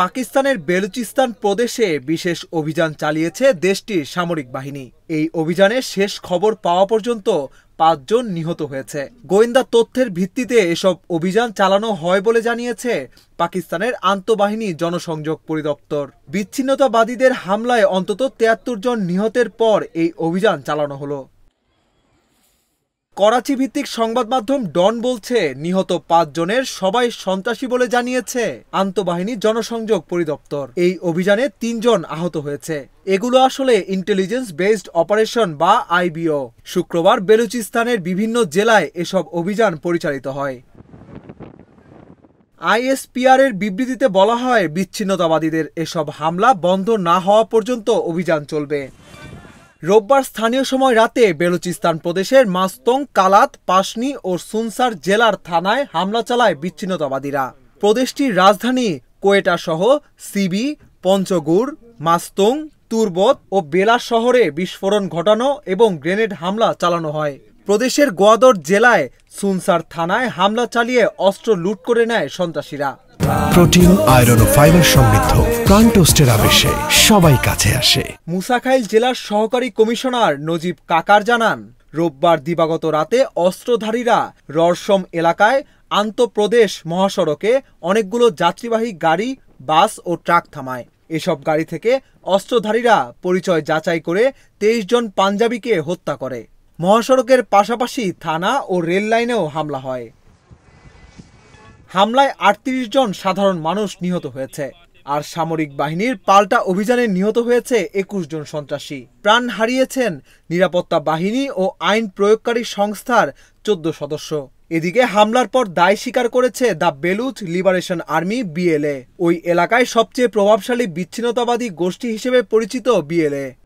পাকিস্তানের বেলুচিস্তান প্রদেশে বিশেষ অভিযান চালিয়েছে দেশটির সামরিক বাহিনী এই অভিযানে শেষ খবর পাওয়া পর্যন্ত পাঁচজন নিহত হয়েছে গোয়েন্দা তথ্যের ভিত্তিতে এসব অভিযান চালানো হয় বলে জানিয়েছে পাকিস্তানের আন্তঃবাহিনী জনসংযোগ পরিদপ্তর বিচ্ছিন্নতাবাদীদের হামলায় অন্তত তিয়াত্তর জন নিহতের পর এই অভিযান চালানো হলো করাচি ভিত্তিক সংবাদ মাধ্যম ডন বলছে নিহত পাঁচজনের সবাই সন্ত্রাসী বলে জানিয়েছে আন্তঃবাহিনী জনসংযোগ পরিদপ্তর এই অভিযানে তিনজন আহত হয়েছে এগুলো আসলে ইন্টেলিজেন্স বেসড অপারেশন বা আইবিও শুক্রবার বেলুচিস্তানের বিভিন্ন জেলায় এসব অভিযান পরিচালিত হয় আইএসপিআর এর বিবৃতিতে বলা হয় বিচ্ছিন্নতাবাদীদের এসব হামলা বন্ধ না হওয়া পর্যন্ত অভিযান চলবে রোববার স্থানীয় সময় রাতে বেলুচিস্তান প্রদেশের মাস্তং কালাত পাশনি ও সুনসার জেলার থানায় হামলা চালায় বিচ্ছিন্নতাবাদীরা প্রদেশটির রাজধানী কোয়েটা সহ সিবি পঞ্চগুড় মাস্তং তুরবত ও বেলা শহরে বিস্ফোরণ ঘটানো এবং গ্রেনেড হামলা চালানো হয় প্রদেশের গোয়াদর জেলায় সুনসার থানায় হামলা চালিয়ে অস্ত্র লুট করে নেয় সন্ত্রাসীরা প্রোটিন আয়রন ও ফাইবার সমৃদ্ধ প্রাণ টোস্টের আবেশে সবাই কাছে আসে মুসাখাইল জেলার সহকারী কমিশনার নজিব কাকার জানান রোববার দিবাগত রাতে অস্ত্রধারীরা ররসম এলাকায় আন্তঃপ্রদেশ মহাসড়কে অনেকগুলো যাত্রীবাহী গাড়ি বাস ও ট্রাক থামায় এসব গাড়ি থেকে অস্ত্রধারীরা পরিচয় যাচাই করে তেইশ জন পাঞ্জাবিকে হত্যা করে মহাসড়কের পাশাপাশি থানা ও রেল লাইনেও হামলা হয় হামলায় আটত্রিশ জন সাধারণ মানুষ নিহত হয়েছে আর সামরিক বাহিনীর পাল্টা অভিযানে নিহত হয়েছে একুশ জন সন্ত্রাসী প্রাণ হারিয়েছেন নিরাপত্তা বাহিনী ও আইন প্রয়োগকারী সংস্থার চোদ্দ সদস্য এদিকে হামলার পর দায় স্বীকার করেছে the Baloch Liberation Army BLA ওই এলাকায় সবচেয়ে প্রভাবশালী বিচ্ছিন্নতাবাদী গোষ্ঠী হিসেবে পরিচিত বিএলএ